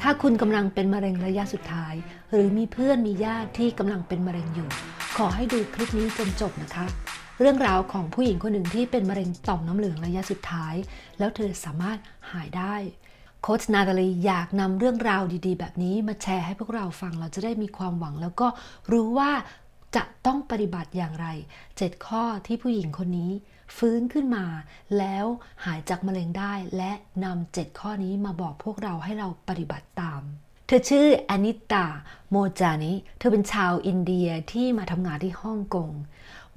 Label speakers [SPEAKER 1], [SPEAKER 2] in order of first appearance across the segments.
[SPEAKER 1] ถ้าคุณกำลังเป็นมะเร็งระยะสุดท้าย หรือมีเพื่อนมีญาติที่กำลังเป็นมะเร็งอยู่ ขอให้ดูคลิปนี้จนจบนะคะ เรื่องราวของผู้หญิงคนหนึ่งที่เป็นมะเร็งต่อมน้ำเหลืองระยะสุดท้าย แล้วเธอสามารถหายได้โค้ชนาตาลีอยากนำเรื่องราวดี ๆ แบบนี้ มาแชร์ให้พวกเราฟังเราจะได้มีความหวัง แล้วก็รู้ว่าจะต้องปฏิบัติอย่างไร 7 ข้อที่ผู้หญิงคนนี้ฟื้นขึ้นมาแล้วหายจากมะเร็งได้และนำเจ็ดข้อนี้มาบอกพวกเราให้เราปฏิบัติตาม เธอชื่ออนิตาโมจานิเธอเป็นชาวอินเดียที่มาทำงานที่ฮ่องกง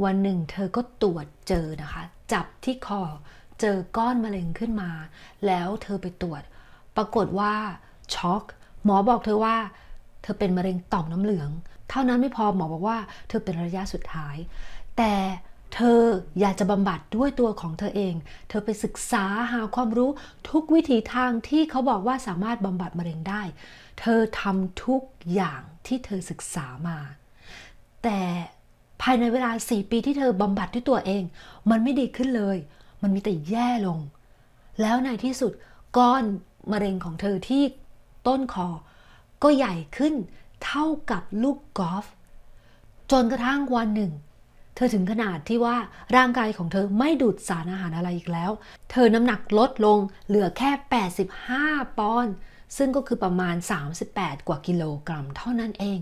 [SPEAKER 1] วันหนึ่งเธอก็ตรวจเจอนะคะ จับที่คอ เจอก้อนมะเร็งขึ้นมาแล้วเธอไปตรวจ ปรากฏว่าช็อกหมอบอกเธอว่า เธอเป็นมะเร็งต่อมน้ำเหลือง เท่านั้นไม่พอหมอบอกว่าเธอเป็นระยะสุดท้าย แต่เธออยากจะบำบัดด้วยตัวของเธอเอง เธอไปศึกษาหาความรู้ทุกวิถีทางที่เขาบอกว่าสามารถบำบัดมะเร็งได้ เธอทำทุกอย่างที่เธอศึกษามา แต่ภายในเวลา 4 ปีที่เธอบำบัดด้วยตัวเอง มันไม่ดีขึ้นเลย มันมีแต่แย่ลง แล้วในที่สุดก้อนมะเร็งของเธอที่ต้นคอ ก็ใหญ่ขึ้นเท่ากับลูกกอล์ฟ จนกระทั่งวันหนึ่งเธอถึงขนาดที่ว่าร่างกายของเธอไม่ดูดสารอาหารอะไรอีกแล้ว เธอน้ำหนักลดลงเหลือแค่ 85 ปอนด์ ซึ่งก็คือประมาณ 38 กว่ากิโลกรัม เท่านั้นเอง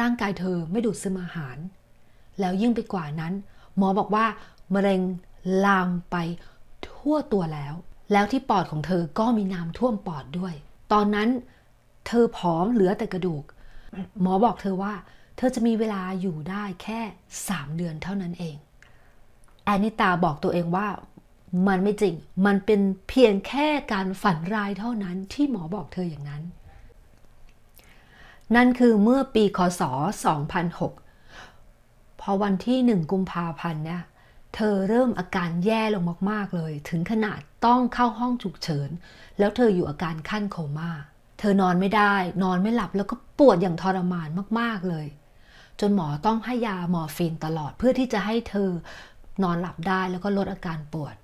[SPEAKER 1] ร่างกายเธอไม่ดูดซึมอาหาร แล้วยิ่งไปกว่านั้น หมอบอกว่ามะเร็งลามไปทั่วตัวแล้ว แล้วที่ปอดของเธอก็มีน้ำท่วมปอดด้วย ตอนนั้น เธอผอมเหลือแต่กระดูก หมอบอกเธอว่าเธอจะมีเวลาอยู่ได้แค่ 3 เดือนเท่านั้นเอง แอนนิตาบอกตัวเองว่า มันไม่จริง มันเป็นเพียงแค่การฝันร้ายเท่านั้นที่หมอบอกเธออย่างนั้น นั่นคือเมื่อปี คศ2006 พอวันที่ 1 กุมภาพันธ์เนี่ย เธอเริ่มอาการแย่ลงมาก ๆเลย ถึงขนาดต้องเข้าห้องฉุกเฉิน แล้วเธออยู่อาการขั้นโคมา่า เธอนอนไม่ได้ นอนไม่หลับ แล้วก็ปวดอย่างทรมานมาก ๆเลยจนหมอต้องให้ยามอร์ฟีนตลอดเพื่อที่จะให้เธอนอนหลับได้แล้วก็ลดอาการปวด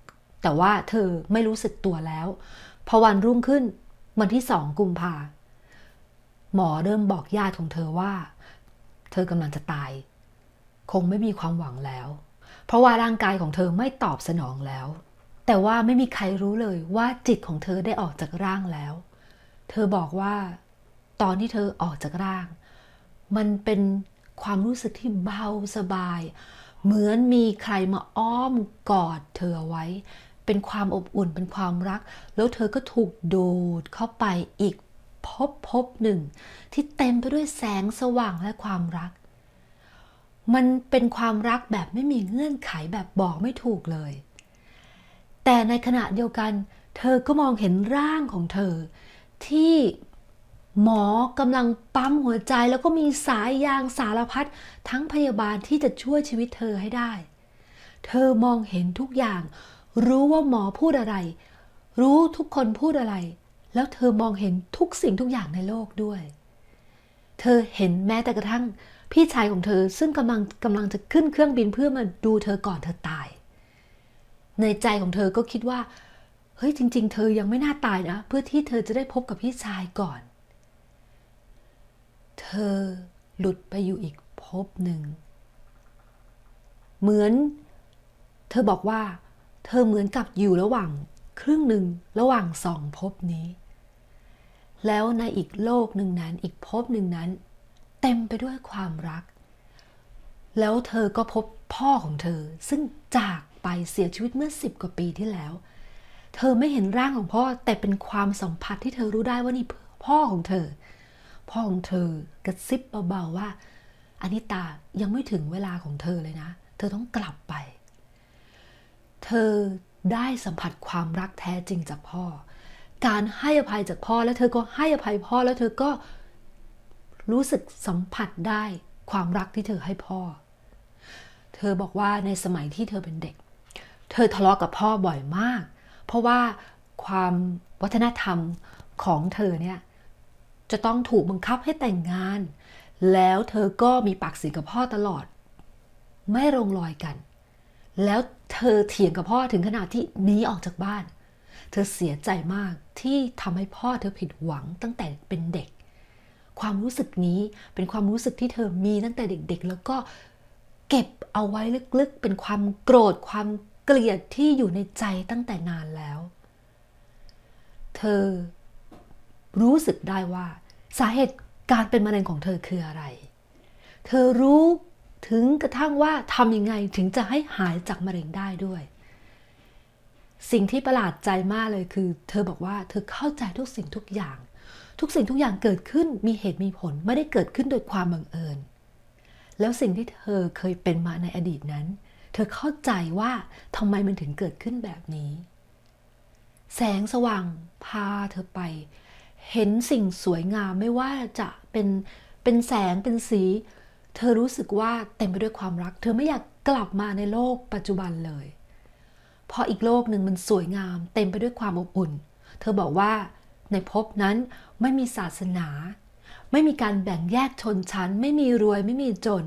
[SPEAKER 1] แต่ว่าเธอไม่รู้สึกตัวแล้ว พอวันรุ่งขึ้นวันที่สองกุมภาหมอเริ่มบอกญาติของเธอว่า เธอกำลังจะตาย คงไม่มีความหวังแล้ว เพราะว่าร่างกายของเธอไม่ตอบสนองแล้ว แต่ว่าไม่มีใครรู้เลยว่าจิตของเธอได้ออกจากร่างแล้ว เธอบอกว่า ตอนที่เธอออกจากร่าง มันเป็นความรู้สึกที่เบาสบาย เหมือนมีใครมาอ้อมกอดเธอไว้ เป็นความอบอุ่นเป็นความรัก แล้วเธอก็ถูกดูดเข้าไปอีกพบพบหนึ่ง ที่เต็มไปด้วยแสงสว่างและความรัก มันเป็นความรักแบบไม่มีเงื่อนไขแบบบอกไม่ถูกเลย แต่ในขณะเดียวกันเธอก็มองเห็นร่างของเธอที่หมอกำลังปั๊มหัวใจแล้วก็มีสายยางสารพัดทั้งพยาบาลที่จะช่วยชีวิตเธอให้ได้ เธอมองเห็นทุกอย่าง รู้ว่าหมอพูดอะไร รู้ทุกคนพูดอะไร แล้วเธอมองเห็นทุกสิ่งทุกอย่างในโลกด้วย เธอเห็นแม้แต่กระทั่งพี่ชายของเธอซึ่งกำลังกำลังจะขึ้นเครื่องบินเพื่อมาดูเธอก่อนเธอตาย ในใจของเธอก็คิดว่า เฮ้ยจริง ๆ เธอยังไม่น่าตายนะ เพื่อที่เธอจะได้พบกับพี่ชายก่อนธอหลุดไปอยู่อีกภพหนึ่ง เหมือน เธอบอกว่า เธอเหมือนกับอยู่ระหว่างครึ่งหนึ่งระหว่างสองภพนี้ แล้วในอีกโลกหนึ่งนั้นอีกภพหนึ่งนั้น เต็มไปด้วยความรัก แล้วเธอก็พบพ่อของเธอซึ่งจากไปเสียชีวิตเมื่อสิบกว่าปีที่แล้ว เธอไม่เห็นร่างของพ่อ แต่เป็นความสัมผัสที่เธอรู้ได้ว่านี่พ่อของเธอพ่อของเธอกระซิบเบาๆว่าอานิตายังไม่ถึงเวลาของเธอเลยนะเธอต้องกลับไป เธอได้สัมผัสความรักแท้จริงจากพ่อ การให้อภัยจากพ่อแล้วเธอก็ให้อภัยพ่อแล้วเธอก็รู้สึกสัมผัสได้ความรักที่เธอให้พ่อ เธอบอกว่าในสมัยที่เธอเป็นเด็ก เธอทะเลาะกับพ่อบ่อยมาก เพราะว่าความวัฒนธรรมของเธอเนี่ยจะต้องถูกบังคับให้แต่งงาน แล้วเธอก็มีปากเสียงกับพ่อตลอด ไม่ลงรอยกัน แล้วเธอเถียงกับพ่อถึงขนาดที่หนีออกจากบ้าน เธอเสียใจมากที่ทำให้พ่อเธอผิดหวังตั้งแต่เป็นเด็ก ความรู้สึกนี้เป็นความรู้สึกที่เธอมีตั้งแต่เด็กๆ แล้วก็เก็บเอาไว้ลึกๆ เป็นความโกรธความเกลียดที่อยู่ในใจตั้งแต่นานแล้ว เธอรู้สึกได้ว่าสาเหตุการเป็นมะเร็งของเธอคืออะไร เธอรู้ถึงกระทั่งว่าทำยังไงถึงจะให้หายจากมะเร็งได้ด้วย สิ่งที่ประหลาดใจมากเลยคือ เธอบอกว่าเธอเข้าใจทุกสิ่งทุกอย่าง ทุกสิ่งทุกอย่างเกิดขึ้นมีเหตุมีผลไม่ได้เกิดขึ้นโดยความบังเอิญ แล้วสิ่งที่เธอเคยเป็นมาในอดีตนั้น เธอเข้าใจว่าทำไมมันถึงเกิดขึ้นแบบนี้ แสงสว่าง พาเธอไปเห็นสิ่งสวยงามไม่ว่าจะเป็นเป็นแสงเป็นสี เธอรู้สึกว่าเต็มไปด้วยความรัก เธอไม่อยากกลับมาในโลกปัจจุบันเลย เพราะอีกโลกหนึ่งมันสวยงาม เต็มไปด้วยความอบอุ่น เธอบอกว่าในภพนั้นไม่มีศาสนา ไม่มีการแบ่งแยกชนชั้น ไม่มีรวยไม่มีจน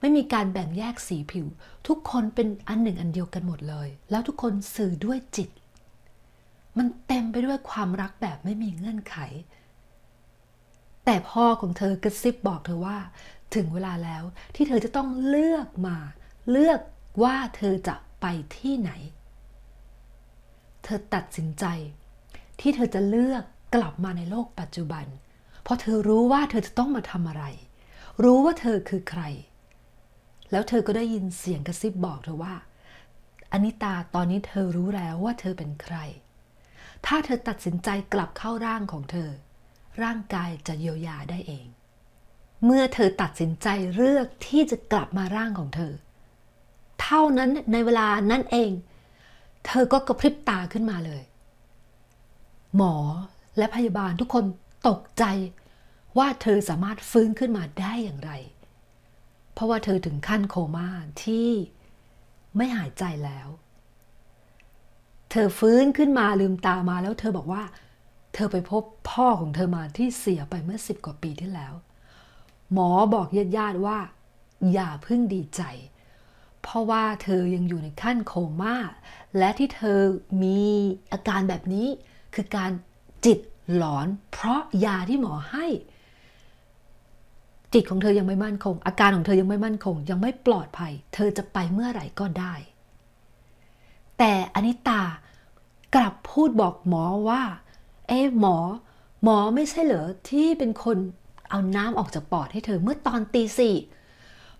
[SPEAKER 1] ไม่มีการแบ่งแยกสีผิว ทุกคนเป็นอันหนึ่งอันเดียวกันหมดเลย แล้วทุกคนสื่อด้วยจิตมันเต็มไปด้วยความรักแบบไม่มีเงื่อนไข แต่พ่อของเธอกระซิบบอกเธอว่า ถึงเวลาแล้วที่เธอจะต้องเลือกมา เลือกว่าเธอจะไปที่ไหน เธอตัดสินใจ ที่เธอจะเลือกกลับมาในโลกปัจจุบัน เพราะเธอรู้ว่าเธอจะต้องมาทำอะไร รู้ว่าเธอคือใคร แล้วเธอก็ได้ยินเสียงกระซิบบอกเธอว่า อนิตา ตอนนี้เธอรู้แล้วว่าเธอเป็นใครถ้าเธอตัดสินใจกลับเข้าร่างของเธอ ร่างกายจะเยียวยาได้เอง เมื่อเธอตัดสินใจเลือกที่จะกลับมาร่างของเธอ เท่านั้นในเวลานั้นเอง เธอก็กระพริบตาขึ้นมาเลย หมอและพยาบาลทุกคนตกใจว่าเธอสามารถฟื้นขึ้นมาได้อย่างไร เพราะว่าเธอถึงขั้นโคม่าที่ไม่หายใจแล้วเธอฟื้นขึ้นมาลืมตามาแล้วเธอบอกว่าเธอไปพบพ่อของเธอมาที่เสียไปเมื่อสิบกว่าปีที่แล้ว หมอบอกญาติญาติว่าอย่าพึ่งดีใจ เพราะว่าเธอยังอยู่ในขั้นโคม่าและที่เธอมีอาการแบบนี้ คือการจิตหลอน เพราะยาที่หมอให้ จิตของเธอยังไม่มั่นคง อาการของเธอยังไม่มั่นคงยังไม่ปลอดภัย เธอจะไปเมื่อไหร่ก็ได้แต่อนิตากลับพูดบอกหมอว่า เอ๊หมอ หมอไม่ใช่เหรอที่เป็นคนเอาน้ำออกจากปอดให้เธอเมื่อตอนตีสี่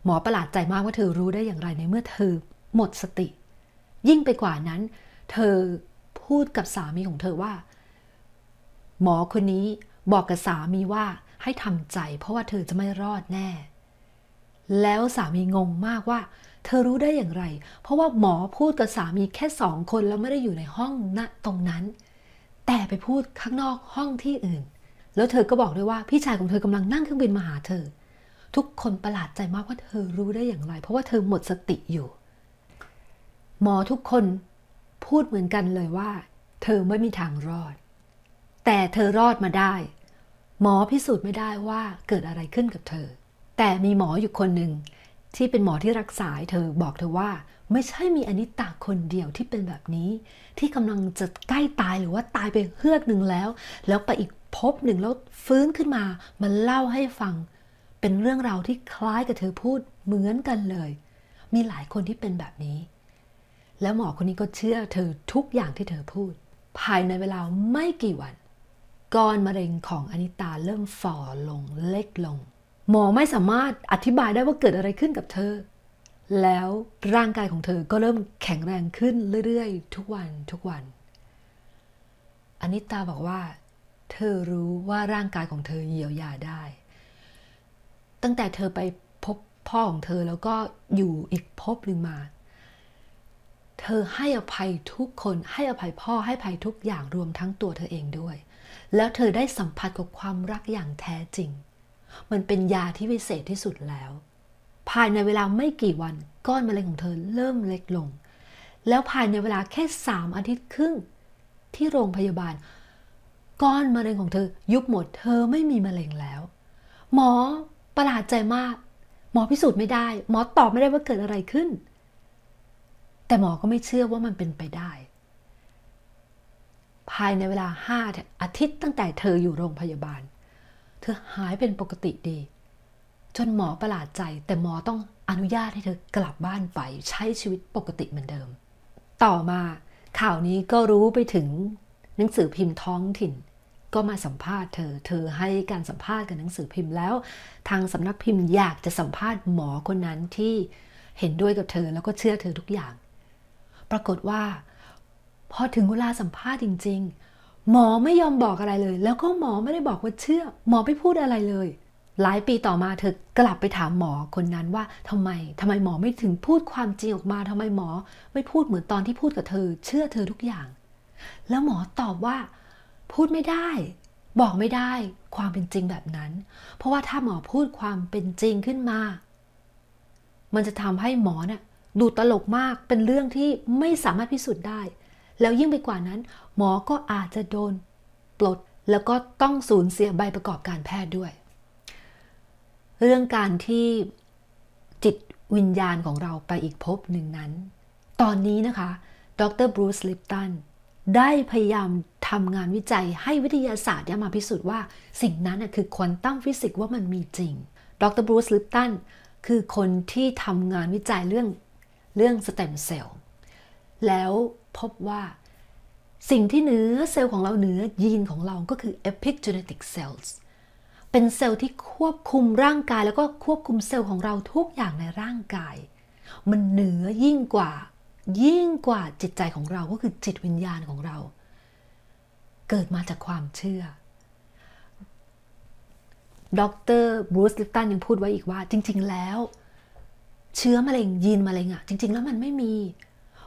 [SPEAKER 1] หมอประหลาดใจมากว่าเธอรู้ได้อย่างไรในเมื่อเธอหมดสติ ยิ่งไปกว่านั้น เธอพูดกับสามีของเธอว่า หมอคนนี้บอกกับสามีว่าให้ทำใจ เพราะว่าเธอจะไม่รอดแน่ แล้วสามีงงมากว่าเธอรู้ได้อย่างไร เพราะว่าหมอพูดกับสามีแค่สองคนแล้วไม่ได้อยู่ในห้องณตรงนั้น แต่ไปพูดข้างนอกห้องที่อื่น แล้วเธอก็บอกด้วยว่าพี่ชายของเธอกำลังนั่งเครื่องบินมาหาเธอ ทุกคนประหลาดใจมากว่าเธอรู้ได้อย่างไร เพราะว่าเธอหมดสติอยู่ หมอทุกคนพูดเหมือนกันเลยว่าเธอไม่มีทางรอด แต่เธอรอดมาได้ หมอพิสูจน์ไม่ได้ว่าเกิดอะไรขึ้นกับเธอ แต่มีหมออยู่คนหนึ่งที่เป็นหมอที่รักษาเธอบอกเธอว่า ไม่ใช่มีอนิตาคนเดียวที่เป็นแบบนี้ ที่กำลังจะใกล้ตายหรือว่าตายไปเฮือกหนึ่งแล้ว แล้วไปอีกพบหนึ่งแล้วฟื้นขึ้นมามาเล่าให้ฟัง เป็นเรื่องราวที่คล้ายกับเธอพูดเหมือนกันเลย มีหลายคนที่เป็นแบบนี้ แล้วหมอคนนี้ก็เชื่อเธอทุกอย่างที่เธอพูด ภายในเวลาไม่กี่วันก้อนมะเร็งของอนิตาเริ่มฝ่อลงเล็กลงหมอไม่สามารถอธิบายได้ว่าเกิดอะไรขึ้นกับเธอ แล้วร่างกายของเธอก็เริ่มแข็งแรงขึ้นเรื่อยๆ ทุกวัน ทุกวันอนิตาบอกว่า เธอรู้ว่าร่างกายของเธอเยียวยาได้ ตั้งแต่เธอไปพบพ่อของเธอแล้วก็อยู่อีกพบหนึ่งมา เธอให้อภัยทุกคนให้อภัยพ่อให้อภัยทุกอย่างรวมทั้งตัวเธอเองด้วย แล้วเธอได้สัมผัสกับความรักอย่างแท้จริงมันเป็นยาที่วิเศษที่สุดแล้ว ภายในเวลาไม่กี่วันก้อนมะเร็งของเธอเริ่มเล็กลง แล้วภายในเวลาแค่สามอาทิตย์ครึ่ง ที่โรงพยาบาล ก้อนมะเร็งของเธอ ยุบหมดเธอไม่มีมะเร็งแล้ว หมอประหลาดใจมาก หมอพิสูจน์ไม่ได้ หมอตอบไม่ได้ว่าเกิดอะไรขึ้น แต่หมอก็ไม่เชื่อว่ามันเป็นไปได้ ภายในเวลาห้าอาทิตย์ตั้งแต่เธออยู่โรงพยาบาลเธอหายเป็นปกติดี จนหมอประหลาดใจ แต่หมอต้องอนุญาตให้เธอกลับบ้านไป ใช้ชีวิตปกติเหมือนเดิม ต่อมาข่าวนี้ก็รู้ไปถึงหนังสือพิมพ์ท้องถิ่น ก็มาสัมภาษณ์เธอเธอให้การสัมภาษณ์กับหนังสือพิมพ์แล้ว ทางสำนักพิมพ์อยากจะสัมภาษณ์หมอคนนั้นที่เห็นด้วยกับเธอแล้วก็เชื่อเธอทุกอย่าง ปรากฏว่า พอถึงเวลาสัมภาษณ์จริง ๆหมอไม่ยอมบอกอะไรเลย แล้วก็หมอไม่ได้บอกว่าเชื่อ หมอไม่พูดอะไรเลย หลายปีต่อมาเธอกลับไปถามหมอคนนั้นว่าทำไม ทำไมหมอไม่ถึงพูดความจริงออกมาทำไมหมอ ไม่พูดเหมือนตอนที่พูดกับเธอ เชื่อเธอทุกอย่าง แล้วหมอตอบว่า พูดไม่ได้ บอกไม่ได้ความเป็นจริงแบบนั้น เพราะว่าถ้าหมอพูดความเป็นจริงขึ้นมา มันจะทำให้หมอเนะ่ยดูตลกมาก เป็นเรื่องที่ไม่สามารถพิสูจน์ได้แล้วยิ่งไปกว่านั้น หมอก็อาจจะโดนปลดแล้วก็ต้องสูญเสียใบประกอบการแพทย์ด้วย เรื่องการที่จิตวิญญาณของเราไปอีกภพหนึ่งนั้น ตอนนี้นะคะ ดรบรูซลิปตัน ได้พยายามทำงานวิจัยให้วิทยาศาสตร์มาพิสูจน์ว่าสิ่งนั้นคือควอนตัมฟิสิกส์ว่ามันมีจริง ดรบรูซลิปตันคือคนที่ทำงานวิจัยเรื่องเรื่องสเต็มเซลล์แล้วพบว่าสิ่งที่เนื้อเซลล์ของเราเนื้อยีนของเราก็คือ epigenetic cells เป็นเซลล์ที่ควบคุมร่างกาย แล้วก็ควบคุมเซลล์ของเราทุกอย่างในร่างกาย มันเหนือยิ่งกว่า ยิ่งกว่าจิตใจของเราก็คือจิตวิญญาณของเรา เกิดมาจากความเชื่อ ดรบรูซลิปตันยังพูดไว้อีกว่า จริงๆแล้ว เชื้อมะเร็ง ยีนมะเร็งอะจริง ๆแล้วมันไม่มี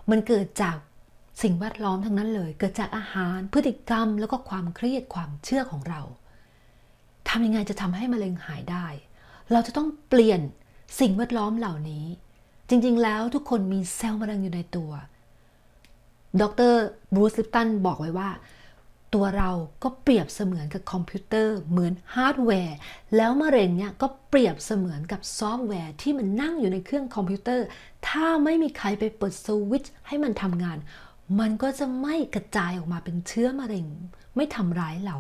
[SPEAKER 1] มันเกิดจากสิ่งแวดล้อมทั้งนั้นเลย เกิดจากอาหารพฤติกรรมแล้วก็ความเครียดความเชื่อของเรา ทำยังไงจะทำให้มะเร็งหายได้ เราจะต้องเปลี่ยนสิ่งแวดล้อมเหล่านี้ จริงๆ แล้วทุกคนมีเซลล์มะเร็งอยู่ในตัว ดรบรูซลิปตันบอกไว้ว่าตัวเราก็เปรียบเสมือนกับคอมพิวเตอร์ เหมือนฮาร์ดแวร์ แล้วมะเร็งเนี่ยก็เปรียบเสมือนกับซอฟต์แวร์ที่มันนั่งอยู่ในเครื่องคอมพิวเตอร์ถ้าไม่มีใครไปเปิดสวิตช์ให้มันทำงาน มันก็จะไม่กระจายออกมาเป็นเชื้อมะเร็ง ไม่ทำร้ายเรา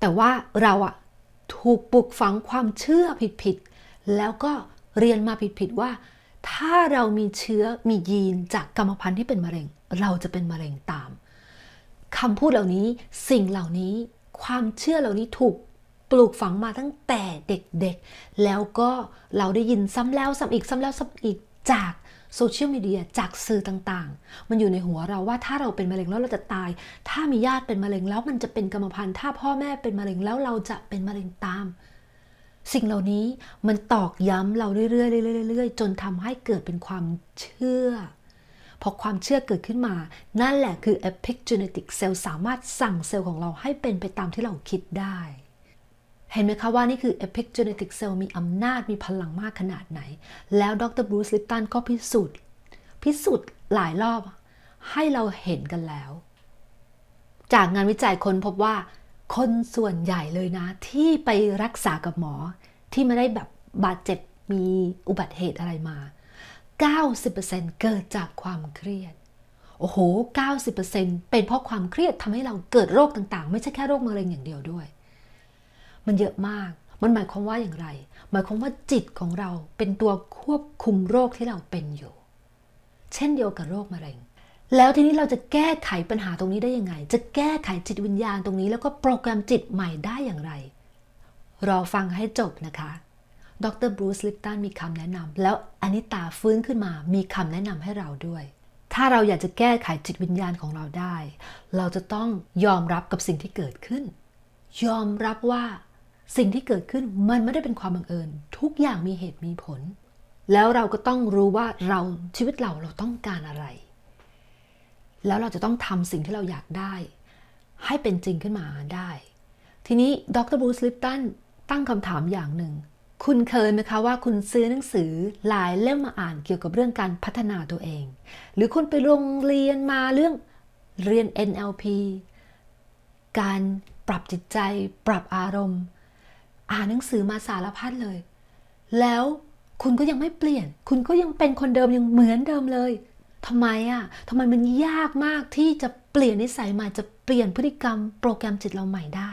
[SPEAKER 1] แต่ว่าเราอะถูกปลุกฝังความเชื่อผิดๆแล้วก็เรียนมาผิดๆว่า ถ้าเรามีเชื้อมียีนจากกรรมพันธุ์ที่เป็นมะเร็ง เราจะเป็นมะเร็งตามคำพูดเหล่านี้สิ่งเหล่านี้ความเชื่อเหล่านี้ถูกปลูกฝังมาตั้งแต่เด็กๆ แล้วก็เราได้ยินซ้ำแล้วซ้ำอีกซ้ำแล้วซ้ำอีกจากโซเชียลมีเดียจากสื่อต่างๆ มันอยู่ในหัวเราว่าถ้าเราเป็นมะเร็งแล้วเราจะตาย ถ้ามีญาติเป็นมะเร็งแล้วมันจะเป็นกรรมพันธุ์ ถ้าพ่อแม่เป็นมะเร็งแล้วเราจะเป็นมะเร็งตาม สิ่งเหล่านี้มันตอกย้ำเราเรื่อยๆๆๆจนทำให้เกิดเป็นความเชื่อพอความเชื่อเกิดขึ้นมา นั่นแหละคือ epigenetic cell สามารถสั่งเซลล์ของเราให้เป็นไปตามที่เราคิดได้ เห็นไหมคะว่านี่คือ epigenetic cell มีอำนาจมีพลังมากขนาดไหน แล้วดรบรูซลิปตันก็พิสูจน์พิสูจน์หลายรอบ ให้เราเห็นกันแล้ว จากงานวิจัยคนพบว่าคนส่วนใหญ่เลยนะที่ไปรักษากับหมอที่ไม่ได้แบบบาดเจ็บ มีอุบัติเหตุอะไรมา90%เกิดจากความเครียด โอ้โห90%เป็นเพราะความเครียดทำให้เราเกิดโรคต่างๆ ไม่ใช่แค่โรคมะเร็งอย่างเดียวด้วย มันเยอะมาก มันหมายความว่าอย่างไร หมายความว่าจิตของเราเป็นตัวควบคุมโรคที่เราเป็นอยู่ เช่นเดียวกับโรคมะเร็ง แล้วทีนี้เราจะแก้ไขปัญหาตรงนี้ได้ยังไง จะแก้ไขจิตวิญญาณตรงนี้แล้วก็โปรแกรมจิตใหม่ได้อย่างไร รอฟังให้จบนะคะดรบรูซลิปตันมีคำแนะนำ แล้วอนิตาฟื้นขึ้นมา มีคำแนะนำให้เราด้วย ถ้าเราอยากจะแก้ไขจิตวิญญาณของเราได้ เราจะต้องยอมรับกับสิ่งที่เกิดขึ้น ยอมรับว่า สิ่งที่เกิดขึ้นมันไม่ได้เป็นความบังเอิญ ทุกอย่างมีเหตุมีผล แล้วเราก็ต้องรู้ว่าเราชีวิตเราเราต้องการอะไร แล้วเราจะต้องทำสิ่งที่เราอยากได้ ให้เป็นจริงขึ้นมาได้ ทีนี้ดรบรูซลิปตันตั้งคำถามอย่างหนึ่งคุณเคยไหมคะว่าคุณซื้อหนังสือหลายเล่มมาอ่านเกี่ยวกับเรื่องการพัฒนาตัวเอง หรือคุณไปโรงเรียนมาเรื่องเรียน NLP การปรับจิตใจปรับอารมณ์ อ่านหนังสือมาสารพัดเลย แล้วคุณก็ยังไม่เปลี่ยน คุณก็ยังเป็นคนเดิมยังเหมือนเดิมเลยทำไมอ่ะทำไมมันยากมากที่จะเปลี่ยนนิสัยใหม่จะเปลี่ยนพฤติกรรมโปรแกรมจิตเราใหม่ได้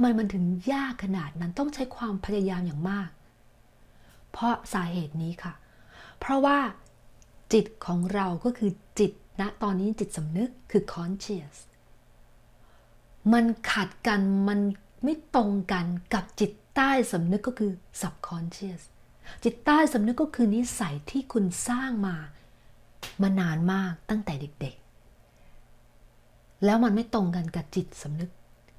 [SPEAKER 1] ำไมมันถึงยากขนาดนั้นต้องใช้ความพยายามอย่างมาก เพราะสาเหตุนี้ค่ะ เพราะว่าจิตของเราก็คือจิตนะตอนนี้จิตสำนึกคือ conscious มันขัดกันมันไม่ตรงกันกับจิตใต้สำนึกก็คือ subconscious จิตใต้สำนึกก็คือนิสัยที่คุณสร้างมามานานมากตั้งแต่เด็กๆ แล้วมันไม่ตรงกันกับจิตสำนึก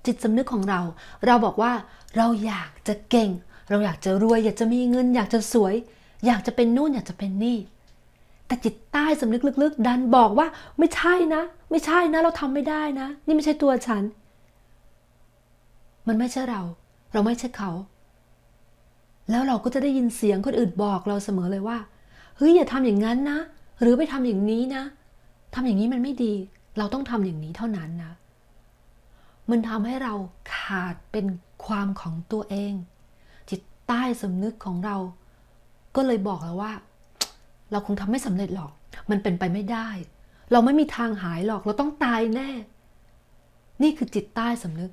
[SPEAKER 1] จิตสำนึกของเรา เราบอกว่าเราอยากจะเก่ง เราอยากจะรวยอยากจะมีเงิน อยากจะสวย อยากจะเป็นนู่นอยากจะเป็นนี่ แต่จิตใต้สำนึกลึกๆดันบอกว่า ไม่ใช่นะ ไม่ใช่นะ เราทำไม่ได้นะ นี่ไม่ใช่ตัวฉัน มันไม่ใช่เรา เราไม่ใช่เขา แล้วเราก็จะได้ยินเสียงคนอื่นบอกเราเสมอเลยว่าเฮ้ยอย่าทำอย่างนั้นนะหรือไปทำอย่างนี้นะทำอย่างนี้มันไม่ดี เราต้องทำอย่างนี้เท่านั้นนะมันทำให้เราขาดเป็นความของตัวเอง จิตใต้สำนึกของเราก็เลยบอกแล้วว่า เราคงทำไม่สำเร็จหรอก มันเป็นไปไม่ได้ เราไม่มีทางหายหรอก เราต้องตายแน่ นี่คือจิตใต้สำนึก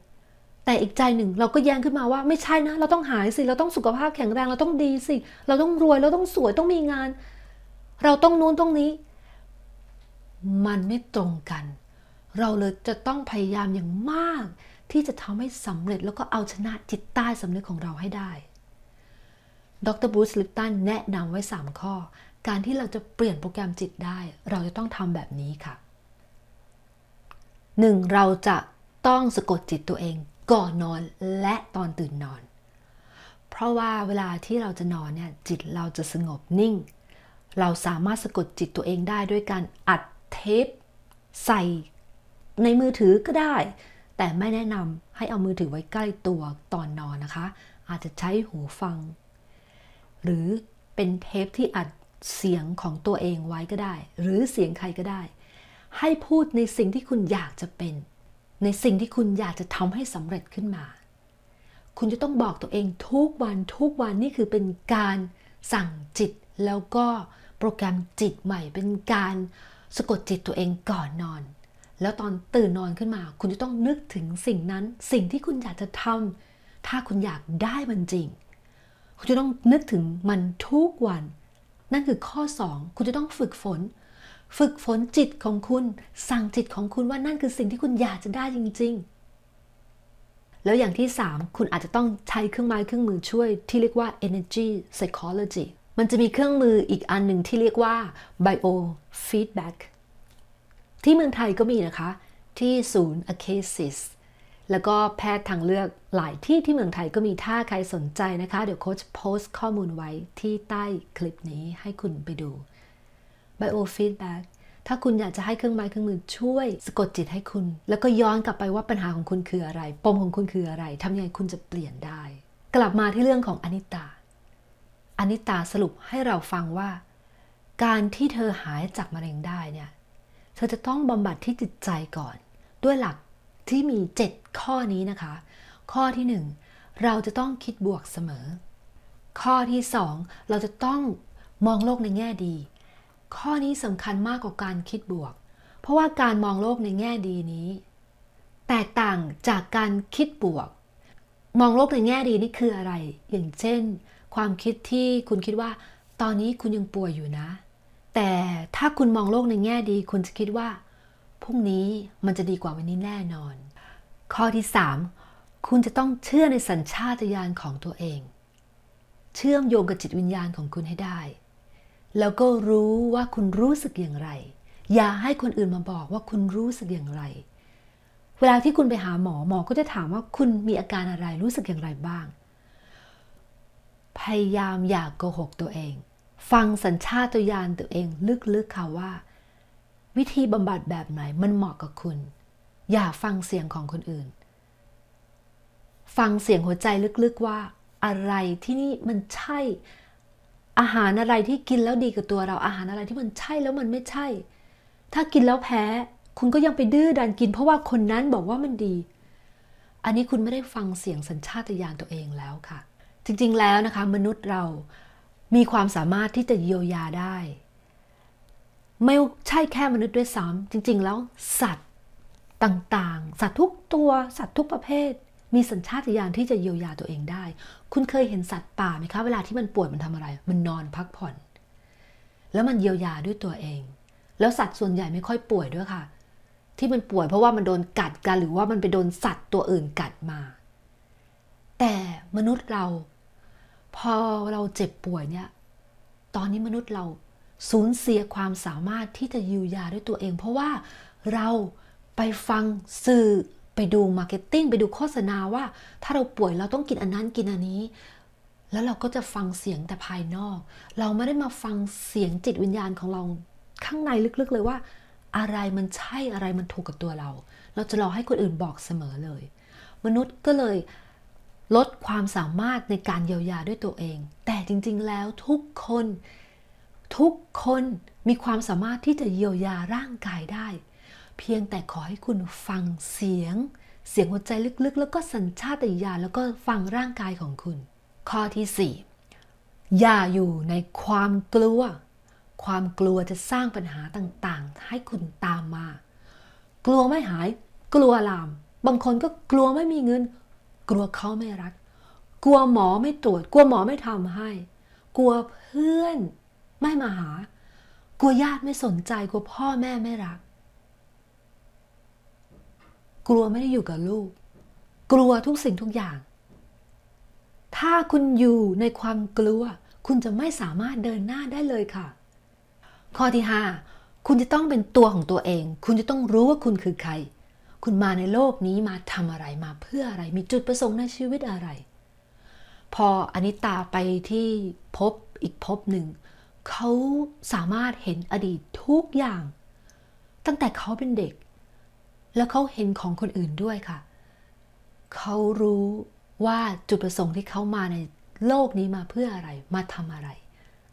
[SPEAKER 1] แต่อีกใจหนึ่งเราก็แย้งขึ้นมาว่า ไม่ใช่นะเราต้องหายสิเราต้องสุขภาพแข็งแรงเราต้องดีสิ เราต้องรวย เราต้องสวยต้องมีงาน เราต้องนู้นต้องนี้ มันไม่ตรงกันเราเลยจะต้องพยายามอย่างมาก ที่จะทำให้สำเร็จ แล้วก็เอาชนะจิตใต้สำนึกของเราให้ได้ ดร บูสลิปตันแนะนำไว้ 3 ข้อ การที่เราจะเปลี่ยนโปรแกรมจิตได้ เราจะต้องทำแบบนี้ค่ะ 1. เราจะต้องสะกดจิตตัวเองก่อนนอนและตอนตื่นนอน เพราะว่าเวลาที่เราจะนอนเนี่ย จิตเราจะสงบนิ่ง เราสามารถสะกดจิตตัวเองได้ด้วยการอัดเทป ใส่ในมือถือก็ได้ แต่ไม่แนะนำให้เอามือถือไว้ใกล้ตัวตอนนอนนะคะ อาจจะใช้หูฟัง หรือเป็นเทปที่อัดเสียงของตัวเองไว้ก็ได้ หรือเสียงใครก็ได้ ให้พูดในสิ่งที่คุณอยากจะเป็น ในสิ่งที่คุณอยากจะทำให้สำเร็จขึ้นมา คุณจะต้องบอกตัวเองทุกวันทุกวันนี่คือเป็นการสั่งจิตแล้วก็โปรแกรมจิตใหม่ เป็นการสะกดจิตตัวเองก่อนนอนแล้วตอนตื่นนอนขึ้นมาคุณจะต้องนึกถึงสิ่งนั้น สิ่งที่คุณอยากจะทำ ถ้าคุณอยากได้มันจริง คุณจะต้องนึกถึงมันทุกวัน นั่นคือข้อ 2 คุณจะต้องฝึกฝน ฝึกฝนจิตของคุณ สั่งจิตของคุณว่านั่นคือสิ่งที่คุณอยากจะได้จริงๆ แล้วอย่างที่ 3 คุณอาจจะต้องใช้เครื่องไม้เครื่องมือช่วย ที่เรียกว่า energy psychology มันจะมีเครื่องมืออีกอันหนึ่งที่เรียกว่า bio feedback ที่เมืองไทยก็มีนะคะที่ศูนย์ a c a s i s แล้วก็แพทย์ทางเลือกหลายที่ที่เมืองไทยก็มีถ้าใครสนใจนะคะ เดี๋ยวโค้ชโพสต์ข้อมูลไว้ที่ใต้คลิปนี้ให้คุณไปดู Biofeedback ถ้าคุณอยากจะให้เครื่องไม้เครื่องมือช่วยสะกดจิตให้คุณ แล้วก็ย้อนกลับไปว่าปัญหาของคุณคืออะไร ปมของคุณคืออะไรทำยังไงคุณจะเปลี่ยนได้ กลับมาที่เรื่องของอนิตาอนิตาสรุปให้เราฟังว่า การที่เธอหายจากมะเร็งได้เนี่ยเธอจะต้องบำบัดที่จิตใจก่อน ด้วยหลักที่มี 7 ข้อนี้นะคะ ข้อที่ 1 เราจะต้องคิดบวกเสมอ ข้อที่2เราจะต้องมองโลกในแง่ดี ข้อนี้สำคัญมากกว่าการคิดบวก เพราะว่าการมองโลกในแง่ดีนี้ แตกต่างจากการคิดบวก มองโลกในแง่ดีนี่คืออะไร อย่างเช่น ความคิดที่คุณคิดว่า ตอนนี้คุณยังป่วยอยู่นะแต่ถ้าคุณมองโลกในแง่ดีคุณจะคิดว่าพรุ่งนี้มันจะดีกว่าวันนี้แน่นอน ข้อที่3คุณจะต้องเชื่อในสัญชาตญาณของตัวเอง เชื่อมโยงกับจิตวิญญาณของคุณให้ได้ แล้วก็รู้ว่าคุณรู้สึกอย่างไร อย่าให้คนอื่นมาบอกว่าคุณรู้สึกอย่างไร เวลาที่คุณไปหาหมอหมอก็จะถามว่าคุณมีอาการอะไรรู้สึกอย่างไรบ้าง พยายามอย่ากโกหกตัวเองฟังสัญชาตญาณตัวเองลึกๆค่ะว่า วิธีบำบัดแบบไหนมันเหมาะกับคุณ อย่าฟังเสียงของคนอื่น ฟังเสียงหัวใจลึกๆว่า อะไรที่นี่มันใช่ อาหารอะไรที่กินแล้วดีกับตัวเราอาหารอะไรที่มันใช่แล้วมันไม่ใช่ ถ้ากินแล้วแพ้ คุณก็ยังไปดื้อดันกิน เพราะว่าคนนั้นบอกว่ามันดี อันนี้คุณไม่ได้ฟังเสียงสัญชาตญาณตัวเองแล้วค่ะ จริงๆแล้วนะคะ มนุษย์เรามีความสามารถที่จะเยียวยาได้ ไม่ใช่แค่มนุษย์ด้วยซ้ำจริงๆแล้ว สัตว์ ต่างๆ สัตว์ทุกตัวสัตว์ทุกประเภท มีสัญชาตญาณที่จะเยียวยาตัวเองได้ คุณเคยเห็นสัตว์ป่าไหมคะเวลาที่มันป่วยมันทำอะไร มันนอนพักผ่อน แล้วมันเยียวยาด้วยตัวเอง แล้วสัตว์ส่วนใหญ่ไม่ค่อยป่วยด้วยค่ะ ที่มันป่วย เพราะว่ามันโดนกัดกันหรือว่ามันไปโดนสัตว์ตัวอื่นกัดมา แต่มนุษย์เราพอเราเจ็บป่วยเนี่ย ตอนนี้มนุษย์เราสูญเสียความสามารถที่จะยูวยาด้วยตัวเอง เพราะว่าเราไปฟังสื่อไปดูมาร์เก็ตติ้งไปดูโฆษณาว่าถ้าเราป่วยเราต้องกินอันนั้นกินอันนี้ แล้วเราก็จะฟังเสียงแต่ภายนอก เราไม่ได้มาฟังเสียงจิตวิญญาณของเราข้างในลึกๆเลยว่า อะไรมันใช่อะไรมันถูกกับตัวเรา เราจะรอให้คนอื่นบอกเสมอเลย มนุษย์ก็เลยลดความสามารถในการเยียวยาด้วยตัวเอง แต่จริงๆ แล้วทุกคน ทุกคนมีความสามารถที่จะเยียวยาร่างกายได้ เพียงแต่ขอให้คุณฟังเสียง เสียงหัวใจลึกๆ แล้วก็สัญชาตญาณแล้วก็ฟังร่างกายของคุณ ข้อที่ 4 อย่าอยู่ในความกลัว ความกลัวจะสร้างปัญหาต่างๆ ให้คุณตามมา กลัวไม่หาย กลัวลาม บางคนก็กลัวไม่มีเงินกลัวเขาไม่รัก กลัวหมอไม่ตรวจ กลัวหมอไม่ทำให้ กลัวเพื่อนไม่มาหา กลัวญาติไม่สนใจ กลัวพ่อแม่ไม่รัก กลัวไม่ได้อยู่กับลูก กลัวทุกสิ่งทุกอย่าง ถ้าคุณอยู่ในความกลัว คุณจะไม่สามารถเดินหน้าได้เลยค่ะ ข้อที่5คุณจะต้องเป็นตัวของตัวเอง คุณจะต้องรู้ว่าคุณคือใครคุณมาในโลกนี้มาทำอะไรมาเพื่ออะไร มีจุดประสงค์ในชีวิตอะไร พออนิตาไปที่พบอีกพบหนึ่งเขาสามารถเห็นอดีตทุกอย่าง ตั้งแต่เขาเป็นเด็ก แล้วเขาเห็นของคนอื่นด้วยค่ะเขารู้ว่าจุดประสงค์ที่เขามาในโลกนี้มาเพื่ออะไร มาทำอะไร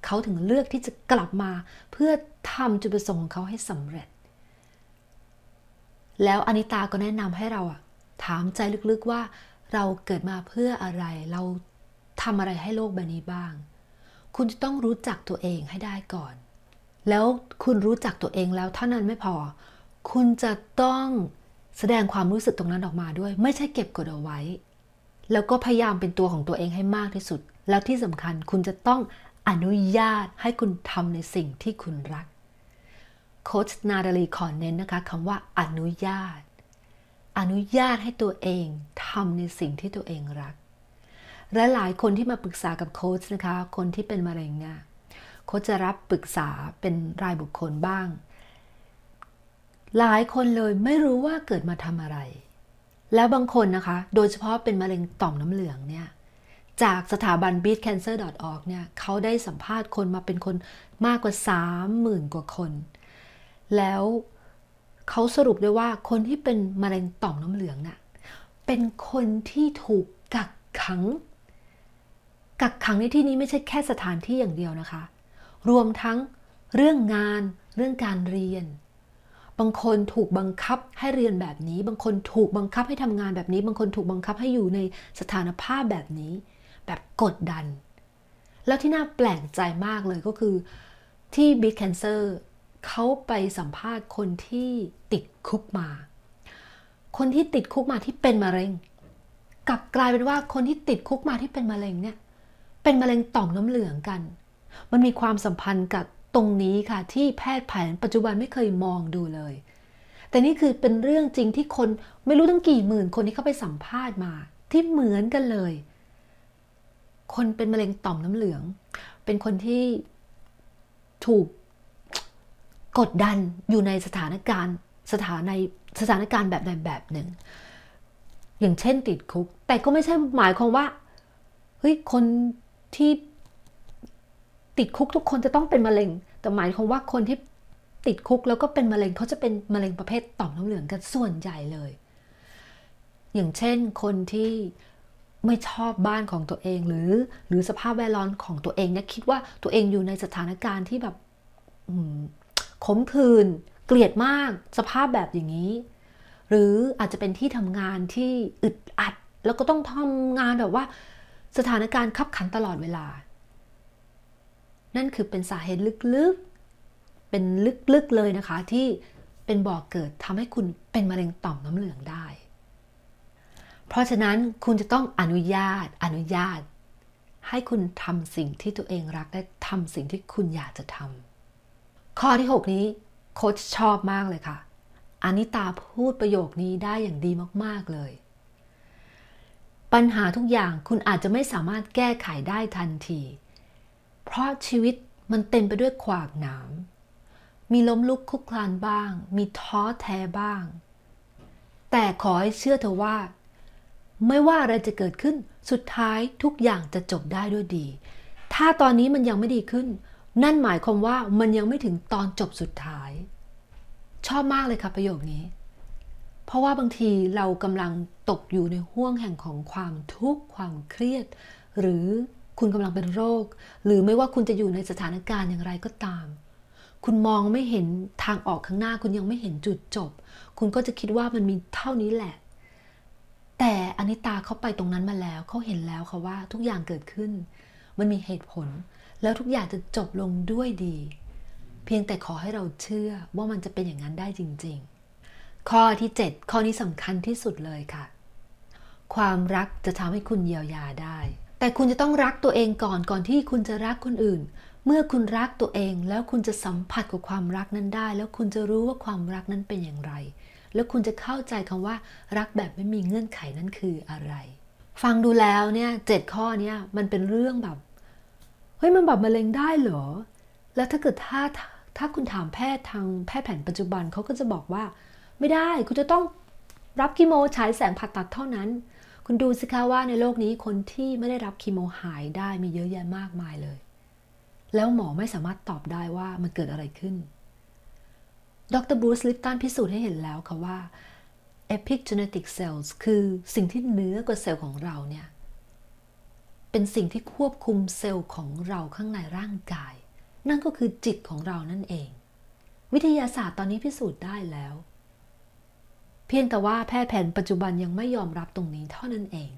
[SPEAKER 1] เขาถึงเลือกที่จะกลับมาเพื่อทำจุดประสงค์ของเขาให้สำเร็จแล้วอนิตาก็แนะนำให้เราอะถามใจลึกๆว่า เราเกิดมาเพื่ออะไร เราทำอะไรให้โลกใบนี้บ้าง คุณจะต้องรู้จักตัวเองให้ได้ก่อน แล้วคุณรู้จักตัวเองแล้วเท่านั้นไม่พอ คุณจะต้องแสดงความรู้สึกตรงนั้นออกมาด้วย ไม่ใช่เก็บกดเอาไว้ แล้วก็พยายามเป็นตัวของตัวเองให้มากที่สุด แล้วที่สำคัญคุณจะต้องอนุญาตให้คุณทำในสิ่งที่คุณรักโค้ช นาดลีขอเน้นนะคะคำว่าอนุญาต อนุญาตให้ตัวเองทำในสิ่งที่ตัวเองรัก และหลายคนที่มาปรึกษากับโค้ชนะคะ คนที่เป็นมะเร็งเนี่ยโค้ชจะรับปรึกษาเป็นรายบุคคลบ้าง หลายคนเลยไม่รู้ว่าเกิดมาทำอะไร แล้วบางคนนะคะ โดยเฉพาะเป็นมะเร็งต่อมน้ำเหลืองเนี่ย จากสถาบัน beatcancer.org เนี่ยเขาได้สัมภาษณ์คนมาเป็นคนมากกว่า30,000กว่าคนแล้วเขาสรุปได้ว่าคนที่เป็นมะเร็งต่อมน้ำเหลืองน่ะเป็นคนที่ถูกกักขัง กักขังในที่นี้ไม่ใช่แค่สถานที่อย่างเดียวนะคะ รวมทั้งเรื่องงาน เรื่องการเรียน บางคนถูกบังคับให้เรียนแบบนี้ บางคนถูกบังคับให้ทำงานแบบนี้ บางคนถูกบังคับให้อยู่ในสถานภาพแบบนี้ แบบกดดัน แล้วที่น่าแปลกใจมากเลยก็คือที่บิ Big Cancer เขาไปสัมภาษณ์คนที่ติดคุกมา คนที่ติดคุกมาที่เป็นมะเร็ง กลับกลายเป็นว่าคนที่ติดคุกมาที่เป็นมะเร็งเนี่ย เป็นมะเร็งต่อมน้ำเหลืองกัน มันมีความสัมพันธ์กับตรงนี้ค่ะ ที่แพทย์แผนปัจจุบันไม่เคยมองดูเลย แต่นี่คือเป็นเรื่องจริงที่คนไม่รู้ตั้งกี่หมื่น คนที่เข้าไปสัมภาษณ์มา ที่เหมือนกันเลย คนเป็นมะเร็งต่อมน้ำเหลือง เป็นคนที่ถูกกดดันอยู่ในสถานการณ์สถานในสถานการณ์แบบใดแบบหนึ่ง อย่างเช่นติดคุก แต่ก็ไม่ใช่หมายความว่า เฮ้ย คนที่ติดคุก ทุกคนจะต้องเป็นมะเร็ง แต่หมายความว่าคนที่ติดคุกแล้วก็เป็นมะเร็งเขาจะเป็นมะเร็งประเภทต่อมน้ำเหลืองกันส่วนใหญ่เลย อย่างเช่นคนที่ไม่ชอบบ้านของตัวเองหรือ หรือสภาพแวดล้อมของตัวเองเนี่ยคิดว่าตัวเองอยู่ในสถานการณ์ที่แบบขมขื่นเกลียดมากสภาพแบบอย่างนี้ หรืออาจจะเป็นที่ทำงานที่อึดอัดแล้วก็ต้องทำงานแบบว่าสถานการณ์ขับขันตลอดเวลา นั่นคือเป็นสาเหตุลึกๆ เป็นลึกๆเลยนะคะ ที่เป็นบ่อกเกิดทำให้คุณเป็นมะเร็งต่อมน้ำเหลืองได้ เพราะฉะนั้นคุณจะต้องอนุญาตอนุญาต ให้คุณทำสิ่งที่ตัวเองรักและทำสิ่งที่คุณอยากจะทำข้อที่ 6 นี้ โค้ชชอบมากเลยค่ะ อานิตาพูดประโยคนี้ได้อย่างดีมาก ๆ เลย ปัญหาทุกอย่างคุณอาจจะไม่สามารถแก้ไขได้ทันที เพราะชีวิตมันเต็มไปด้วยขวากหนาม มีล้มลุกคุกคลานบ้าง มีท้อแท้บ้าง แต่ขอให้เชื่อเธอว่า ไม่ว่าอะไรจะเกิดขึ้น สุดท้ายทุกอย่างจะจบได้ด้วยดี ถ้าตอนนี้มันยังไม่ดีขึ้นนั่นหมายความว่ามันยังไม่ถึงตอนจบสุดท้าย ชอบมากเลยค่ะประโยคนี้ เพราะว่าบางทีเรากำลังตกอยู่ในห่วงแห่งของความทุกข์ความเครียด หรือคุณกำลังเป็นโรค หรือไม่ว่าคุณจะอยู่ในสถานการณ์อย่างไรก็ตาม คุณมองไม่เห็นทางออกข้างหน้าคุณยังไม่เห็นจุดจบ คุณก็จะคิดว่ามันมีเท่านี้แหละ แต่อนิตาเขาไปตรงนั้นมาแล้วเขาเห็นแล้วค่ะว่าทุกอย่างเกิดขึ้น มันมีเหตุผลแล้วทุกอย่างจะจบลงด้วยดี เพียงแต่ขอให้เราเชื่อว่ามันจะเป็นอย่างนั้นได้จริงๆ ข้อที่ 7 ข้อนี้สำคัญที่สุดเลยค่ะ ความรักจะทำให้คุณเยียวยาได้ แต่คุณจะต้องรักตัวเองก่อนก่อนที่คุณจะรักคนอื่น เมื่อคุณรักตัวเอง แล้วคุณจะสัมผัสกับความรักนั้นได้ แล้วคุณจะรู้ว่าความรักนั้นเป็นอย่างไร แล้วคุณจะเข้าใจคำว่ารักแบบไม่มีเงื่อนไขนั้นคืออะไร ฟังดูแล้วเนี่ยเจ็ดข้อเนี่ยมันเป็นเรื่องแบบฮ้ยมันแบบมะเร็งได้เหรอ แล้วถ้าเกิดถ้าถ้าคุณถามแพทย์ทางแพทย์แผนปัจจุบันเขาก็จะบอกว่า ไม่ได้ คุณจะต้องรับคีโมฉายแสงผ่าตัดเท่านั้น คุณดูสิคะว่าในโลกนี้คนที่ไม่ได้รับคีโมหายได้มีเยอะแยะมากมายเลย แล้วหมอไม่สามารถตอบได้ว่ามันเกิดอะไรขึ้นดรบรูซลิปตันพิสูจน์ให้เห็นแล้วค่ะว่า epigenetic cells คือสิ่งที่เนื้อกว่าเซลล์ของเราเนี่ยเป็นสิ่งที่ควบคุมเซลล์ของเราข้างในร่างกาย นั่นก็คือจิตของเรานั่นเอง วิทยาศาสตร์ตอนนี้พิสูจน์ได้แล้ว เพียงแต่ว่าแพทย์แผนปัจจุบันยังไม่ยอมรับตรงนี้เท่านั้นเอง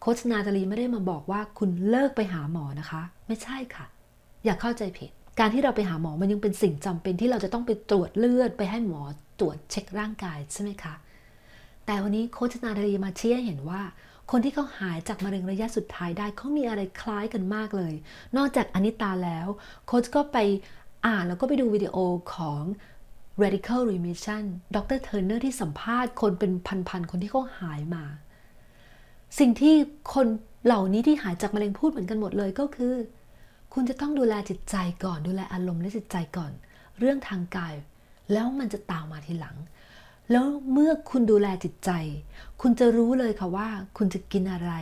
[SPEAKER 1] โคชนาตาลีไม่ได้มาบอกว่า คุณเลิกไปหาหมอนะคะ ไม่ใช่ค่ะ อย่าเข้าใจผิด การที่เราไปหาหมอมันยังเป็นสิ่งจำเป็นที่เราจะต้องไปตรวจเลือดไปให้หมอตรวจเช็คร่างกายใช่ไหมคะ แต่วันนี้โคชนาตาลีมาเชี้ยเห็นว่าคนที่เขาหายจากมะเร็งระยะสุดท้ายได้เขามีอะไรคล้ายกันมากเลย นอกจากอนิตาแล้วโค้ชก็ไปอ่านแล้วก็ไปดูวิดีโอของ radical remission ดรเทอร์เนอร์ที่สัมภาษณ์คนเป็นพัน ๆ คนที่เขาหายมา สิ่งที่คนเหล่านี้ที่หายจากมะเร็งพูดเหมือนกันหมดเลยก็คือ คุณจะต้องดูแลจิตใจก่อน ดูแลอารมณ์และจิตใจก่อน เรื่องทางกายแล้วมันจะตามมาทีหลังแล้วเมื่อคุณดูแลจิตใจคุณจะรู้เลยค่ะว่าคุณจะกินอะไร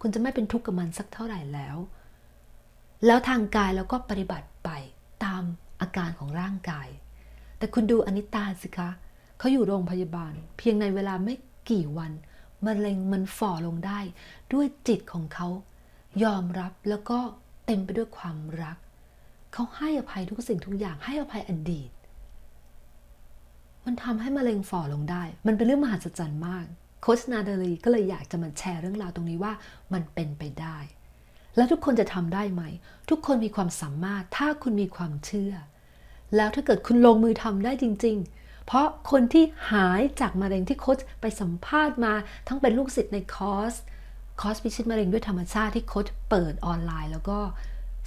[SPEAKER 1] คุณจะไม่เป็นทุกข์กับมันสักเท่าไหร่แล้ว แล้วทางกายเราก็ปฏิบัติไปตามอาการของร่างกาย แต่คุณดูอนิตาสิคะ เขาอยู่โรงพยาบาล เพียงในเวลาไม่กี่วันมะเร็งมันฝ่อลงได้ ด้วยจิตของเขายอมรับแล้วก็เต็มไปด้วยความรักเขาให้อภัยทุกสิ่งทุกอย่างให้อภัยอดีตมันทำให้มะเร็งฝ่อลงได้ มันเป็นเรื่องมหัศจรรย์มากโคชนาเดลีก็เลยอยากจะมาแชร์เรื่องราวตรงนี้ว่ามันเป็นไปได้ แล้วทุกคนจะทำได้ไหม ทุกคนมีความสามารถถ้าคุณมีความเชื่อ แล้วถ้าเกิดคุณลงมือทำได้จริงๆ เพราะคนที่หายจากมะเร็งที่โคชไปสัมภาษณ์มาทั้งเป็นลูกศิษย์ในคอร์สคอร์สพิชิตมะเร็งด้วยธรรมชาติที่โคชเปิดออนไลน์แล้วก็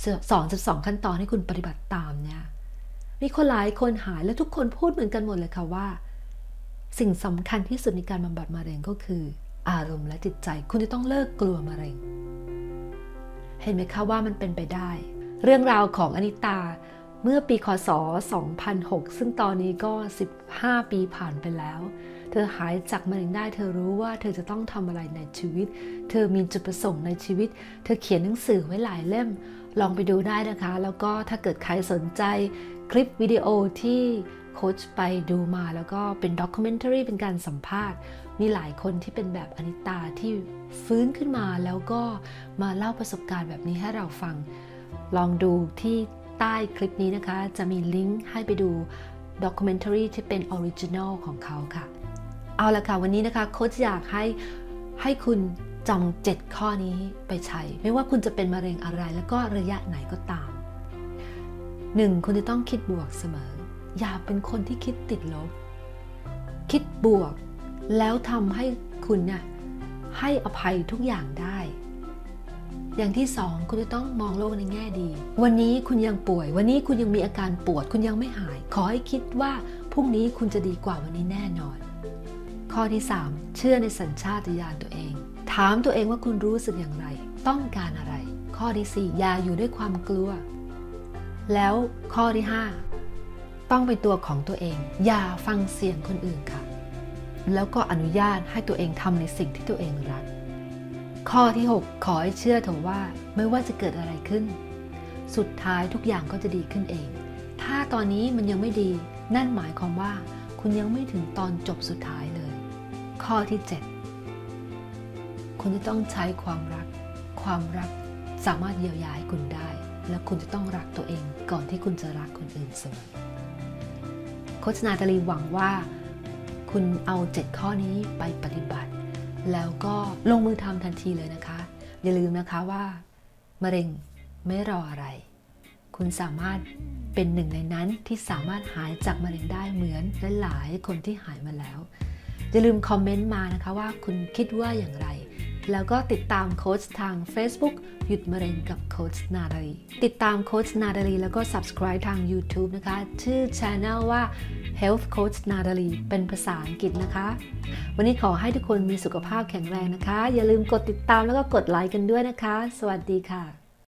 [SPEAKER 1] สอนองขั้นตอนให้คุณปฏิบัติตามเนี่ยมีคนหลายคนหายและทุกคนพูดเหมือนกันหมดเลยค่ะว่าสิ่งสำคัญที่สุดในการบำบัดมะเร็งก็คือ อารมณ์และจิตใจคุณจะต้องเลิกกลัวมะเร็ง เห็นไหมคะว่ามันเป็นไปได้ เรื่องราวของอนิตาเมื่อปีคศ 2006 ซึ่งตอนนี้ก็ 15 ปีผ่านไปแล้ว เธอหายจากมะเร็งได้เธอรู้ว่าเธอจะต้องทำอะไรในชีวิต เธอมีจุดประสงค์ในชีวิต เธอเขียนหนังสือไว้หลายเล่ม ลองไปดูได้นะคะ แล้วก็ถ้าเกิดใครสนใจคลิปวิดีโอที่โค้ชไปดูมาแล้วก็เป็นด็อกิเมนท a รีเป็นการสัมภาษณ์มีหลายคนที่เป็นแบบอนิตาที่ฟื้นขึ้นมาแล้วก็มาเล่าประสบการณ์แบบนี้ให้เราฟังลองดูที่ใต้คลิปนี้นะคะ จะมีลิงก์ให้ไปดูด็อกิเมนท a รีที่เป็นออริจินอลของเขาค่ะ เอาละค่ะ วันนี้นะคะ โค้ชอยากให้ให้คุณจำเจ็ดข้อนี้ไปใช้ ไม่ว่าคุณจะเป็นมะเร็งอะไรแล้วก็ระยะไหนก็ตาม 1. คุณจะต้องคิดบวกเสมออย่าเป็นคนที่คิดติดลบ คิดบวก แล้วทำให้คุณเนี่ยให้อภัยทุกอย่างได้ อย่างที่สองคุณจะต้องมองโลกในแง่ดี วันนี้คุณยังป่วย วันนี้คุณยังมีอาการปวดคุณยังไม่หาย ขอให้คิดว่าพรุ่งนี้คุณจะดีกว่าวันนี้แน่นอน ข้อที่3เชื่อในสัญชาตญาณตัวเอง ถามตัวเองว่าคุณรู้สึกอย่างไร ต้องการอะไร ข้อที่ 4 อย่าอยู่ด้วยความกลัวแล้วข้อที่ 5ต้องเป็นตัวของตัวเอง อย่าฟังเสียงคนอื่นค่ะ แล้วก็อนุญาตให้ตัวเองทำในสิ่งที่ตัวเองรัก ข้อที่ 6 ขอให้เชื่อเถอะว่าไม่ว่าจะเกิดอะไรขึ้น สุดท้ายทุกอย่างก็จะดีขึ้นเอง ถ้าตอนนี้มันยังไม่ดี นั่นหมายความว่า คุณยังไม่ถึงตอนจบสุดท้ายเลย ข้อที่ 7 คุณจะต้องใช้ความรัก ความรักสามารถเยียวยาให้คุณได้ และคุณจะต้องรักตัวเอง ก่อนที่คุณจะรักคนอื่นเสมอโฆษณาตรีหวังว่าคุณเอา 7 ข้อนี้ไปปฏิบัติ แล้วก็ลงมือทำทันทีเลยนะคะ อย่าลืมนะคะว่ามะเร็งไม่รออะไร คุณสามารถเป็นหนึ่งในนั้นที่สามารถหายจากมะเร็งได้เหมือนหลายๆคนที่หายมาแล้ว อย่าลืมคอมเมนต์มานะคะว่าคุณคิดว่าอย่างไรแล้วก็ติดตามโค้ชทาง Facebook หยุดมะเร็งกับโค้ชนาดาลี ติดตามโค้ชนาดาลีแล้วก็ subscribe ทาง YouTube นะคะ ชื่อ Channel ว่า Health Coach นาดารีเป็นภาษาอังกฤษนะคะ วันนี้ขอให้ทุกคนมีสุขภาพแข็งแรงนะคะ อย่าลืมกดติดตามแล้วก็กดไลค์กันด้วยนะคะ สวัสดีค่ะ